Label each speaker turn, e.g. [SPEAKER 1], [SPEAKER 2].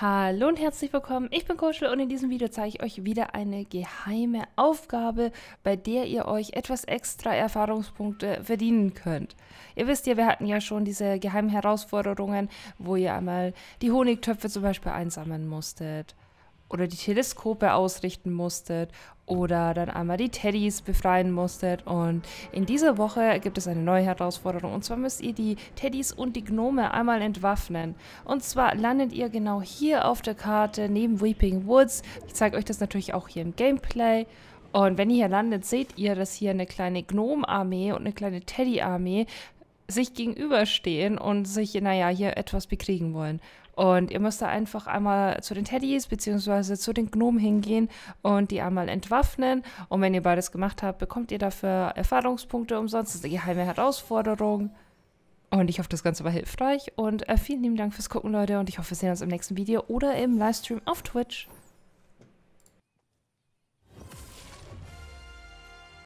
[SPEAKER 1] Hallo und herzlich willkommen, ich bin Kuschel und in diesem Video zeige ich euch wieder eine geheime Aufgabe, bei der ihr euch etwas extra Erfahrungspunkte verdienen könnt. Ihr wisst ja, wir hatten ja schon diese geheimen Herausforderungen, wo ihr einmal die Honigtöpfe zum Beispiel einsammeln musstet oder die Teleskope ausrichten musstet oder dann einmal die Teddys befreien musstet. Und in dieser Woche gibt es eine neue Herausforderung. Und zwar müsst ihr die Teddys und die Gnome einmal entwaffnen. Und zwar landet ihr genau hier auf der Karte neben Weeping Woods. Ich zeige euch das natürlich auch hier im Gameplay. Und wenn ihr hier landet, seht ihr, dass hier eine kleine Gnome-Armee und eine kleine Teddy-Armee sich gegenüberstehen und sich, naja, hier etwas bekriegen wollen. Und ihr müsst da einfach einmal zu den Teddys bzw. zu den Gnomen hingehen und die einmal entwaffnen. Und wenn ihr beides gemacht habt, bekommt ihr dafür Erfahrungspunkte umsonst. Das ist eine geheime Herausforderung. Und ich hoffe, das Ganze war hilfreich. Und äh, vielen lieben Dank fürs Gucken, Leute. Und ich hoffe, wir sehen uns im nächsten Video oder im Livestream auf Twitch.